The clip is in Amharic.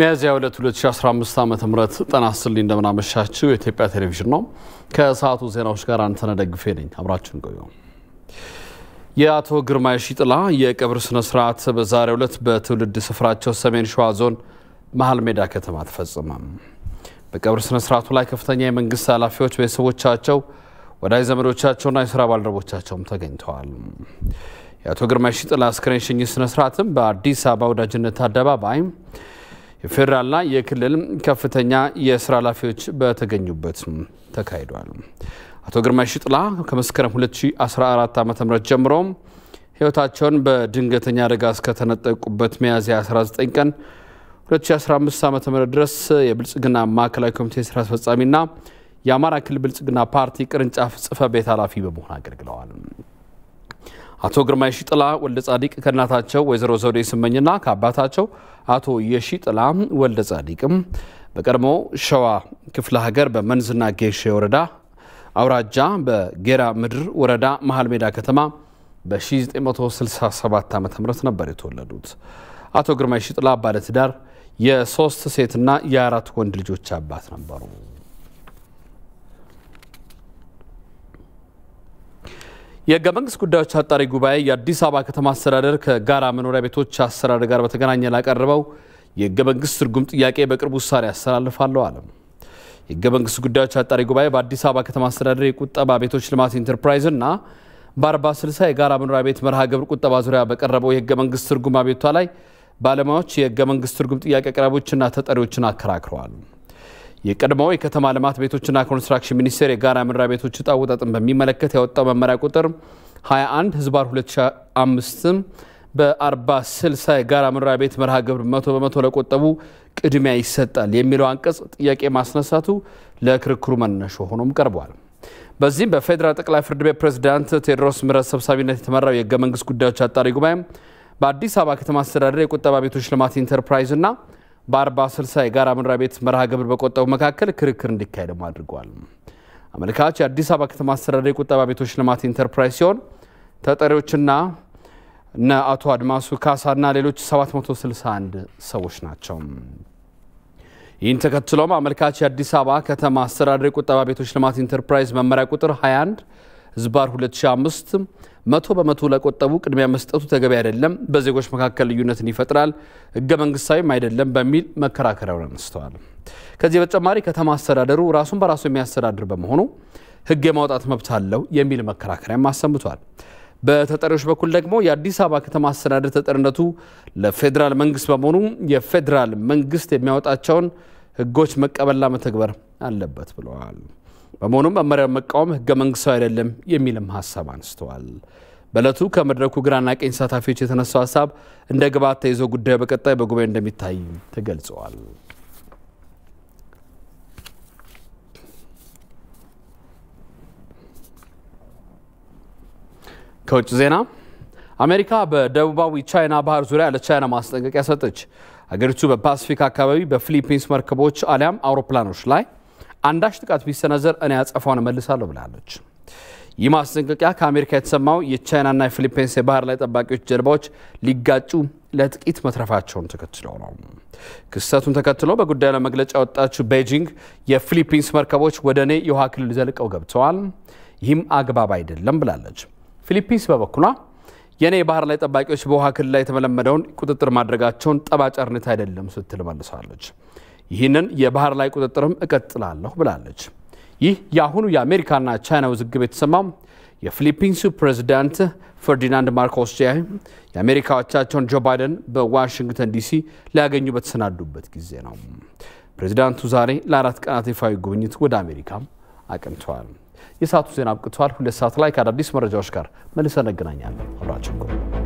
ሚያዝያ 2 2015 ዓ.ም ጤና ይስጥልኝ፣ እንደምናመሻችው የኢትዮጵያ ቴሌቪዥን ነው። ከሰዓቱ ዜናዎች ጋር አንተነህ ደግፌ ነኝ። አብራችን ቆዩ። የአቶ ግርማይ ሺጥላ የቀብር ስነ ስርዓት በዛሬው ዕለት በትውልድ ስፍራቸው ሰሜን ሸዋ ዞን መሀል ሜዳ ከተማ ተፈጸመ። በቀብር ስነ ስርዓቱ ላይ ከፍተኛ የመንግስት ኃላፊዎች፣ ቤተሰቦቻቸው፣ ወዳጅ ዘመዶቻቸውና የስራ ባልደረቦቻቸውም ተገኝተዋል። የአቶ ግርማይ ሺጥላ አስክሬን ሽኝት ስነ ስርዓትም በአዲስ አበባ ወዳጅነት አደባባይ የፌዴራልና የክልል ከፍተኛ የስራ ኃላፊዎች በተገኙበት ተካሂዷል። አቶ ግርማይ ሽጥላ ከመስከረም 2014 ዓ ም ጀምሮ ህይወታቸውን በድንገተኛ አደጋ እስከተነጠቁበት ሚያዝያ 19 ቀን 2015 ዓ ም ድረስ የብልጽግና ማዕከላዊ ኮሚቴ ስራ አስፈጻሚና የአማራ ክልል ብልጽግና ፓርቲ ቅርንጫፍ ጽህፈት ቤት ኃላፊ በመሆን አገልግለዋል። አቶ ግርማ የሺጥላ ወልደ ጻዲቅ ከእናታቸው ወይዘሮ ዘውዴ ስመኝና ከአባታቸው አቶ የሺጥላ ወልደ ጻዲቅም በቀድሞ ሸዋ ክፍለ ሀገር በመንዝና ጌሼ ወረዳ አውራጃ በጌራ ምድር ወረዳ መሀል ሜዳ ከተማ በ1967 ዓ ም ነበር የተወለዱት። አቶ ግርማ የሺጥላ ባለትዳር የሶስት ሴትና የአራት ወንድ ልጆች አባት ነበሩ። የህገ መንግስት ጉዳዮች አጣሪ ጉባኤ የአዲስ አበባ ከተማ አስተዳደር ከጋራ መኖሪያ ቤቶች አሰራር ጋር በተገናኘ ላቀረበው የህገ መንግስት ትርጉም ጥያቄ በቅርቡ ውሳኔ ያስተላልፋለሁ አለም። የህገ መንግስት ጉዳዮች አጣሪ ጉባኤ በአዲስ አበባ ከተማ አስተዳደር የቁጠባ ቤቶች ልማት ኢንተርፕራይዝ እና በአርባ ስልሳ የጋራ መኖሪያ ቤት መርሃ ግብር ቁጠባ ዙሪያ በቀረበው የህገ መንግስት ትርጉም አቤቱታ ላይ ባለሙያዎች የህገ መንግስት ትርጉም ጥያቄ አቅራቢዎችና ተጠሪዎችን አከራክረዋል። የቀድሞው የከተማ ልማት ቤቶችና ኮንስትራክሽን ሚኒስቴር የጋራ መኖሪያ ቤቶች ዕጣ አወጣጥን በሚመለከት ያወጣው መመሪያ ቁጥር 21 ህዝባር 2005 በ40 60 የጋራ መኖሪያ ቤት መርሃ ግብር መቶ በመቶ ለቆጠቡ ቅድሚያ ይሰጣል የሚለው አንቀጽ ጥያቄ ማስነሳቱ ለክርክሩ መነሾ ሆኖም ቀርቧል። በዚህም በፌዴራል ጠቅላይ ፍርድ ቤት ፕሬዝዳንት ቴዎድሮስ ምህረት ሰብሳቢነት የተመራው የህገ መንግስት ጉዳዮች አጣሪ ጉባኤ በአዲስ አበባ ከተማ አስተዳደር የቁጠባ ቤቶች ልማት ኢንተርፕራይዝና በአርባ 40 60 የጋራ መኖሪያ ቤት መርሃ ግብር በቆጠቡ መካከል ክርክር እንዲካሄድም አድርጓል። አመልካች የአዲስ አበባ ከተማ አስተዳደር የቁጠባ ቤቶች ልማት ኢንተርፕራይዝ ሲሆን ተጠሪዎችና እነ አቶ አድማሱ ካሳና ሌሎች 761 ሰዎች ናቸው። ይህን ተከትሎም አመልካች የአዲስ አበባ ከተማ አስተዳደር የቁጠባ ቤቶች ልማት ኢንተርፕራይዝ መመሪያ ቁጥር 21 ዝባር 2005 መቶ በመቶ ለቆጠቡ ቅድሚያ መስጠቱ ተገቢ አይደለም፣ በዜጎች መካከል ልዩነትን ይፈጥራል፣ ህገ መንግስታዊም አይደለም በሚል መከራከሪያውን አንስተዋል። ከዚህ በተጨማሪ ከተማ አስተዳደሩ ራሱን በራሱ የሚያስተዳድር በመሆኑ ህግ የማውጣት መብት አለው የሚል መከራከሪያም አሰምቷል። በተጠሪዎች በኩል ደግሞ የአዲስ አበባ ከተማ አስተዳደር ተጠሪነቱ ለፌዴራል መንግስት በመሆኑ የፌዴራል መንግስት የሚያወጣቸውን ህጎች መቀበልና መተግበር አለበት ብለዋል። በመሆኑም መመሪያ መቃወም ህገ መንግስታዊ አይደለም የሚልም ሀሳብ አንስተዋል። በእለቱ ከመድረኩ ግራና ቀኝ ተሳታፊዎች የተነሳው ሀሳብ እንደ ግብዓት ተይዞ ጉዳዩ በቀጣይ በጉባኤ እንደሚታይ ተገልጸዋል። ከውጭ ዜና አሜሪካ በደቡባዊ ቻይና ባህር ዙሪያ ለቻይና ማስጠንቀቂያ ሰጠች። አገሪቱ በፓሲፊክ አካባቢ በፊሊፒንስ መርከቦች አሊያም አውሮፕላኖች ላይ አንዳች ጥቃት ቢሰነዘር እኔ አጸፋውን እመልሳለሁ ብላለች። ይህ ማስጠንቀቂያ ከአሜሪካ የተሰማው የቻይናና የፊሊፒንስ የባህር ላይ ጠባቂዎች ጀልባዎች ሊጋጩ ለጥቂት መትረፋቸውን ተከትሎ ነው። ክስተቱን ተከትሎ በጉዳዩ ላይ መግለጫ ያወጣችው ቤጂንግ የፊሊፒንስ መርከቦች ወደ እኔ የውሃ ክልል ዘልቀው ገብተዋል፣ ይህም አግባብ አይደለም ብላለች። ፊሊፒንስ በበኩሏ የእኔ የባህር ላይ ጠባቂዎች በውሃ ክልል ላይ የተመለመደውን ቁጥጥር ማድረጋቸውን ጠባጫርነት አይደለም ስትል መልሳለች። ይህንን የባህር ላይ ቁጥጥርም እቀጥላለሁ ብላለች። ይህ የአሁኑ የአሜሪካና ቻይና ውዝግብ የተሰማው የፊሊፒንሱ ፕሬዚዳንት ፈርዲናንድ ማርኮስ ጃይ የአሜሪካ አቻቸውን ጆ ባይደን በዋሽንግተን ዲሲ ሊያገኙ በተሰናዱበት ጊዜ ነው። ፕሬዚዳንቱ ዛሬ ለአራት ቀናት ይፋዊ ጉብኝት ወደ አሜሪካ አቅንተዋል። የሰዓቱ ዜና አብቅተዋል። ሁለት ሰዓት ላይ ከአዳዲስ መረጃዎች ጋር መልሰን እንገናኛለን። አብራችሁ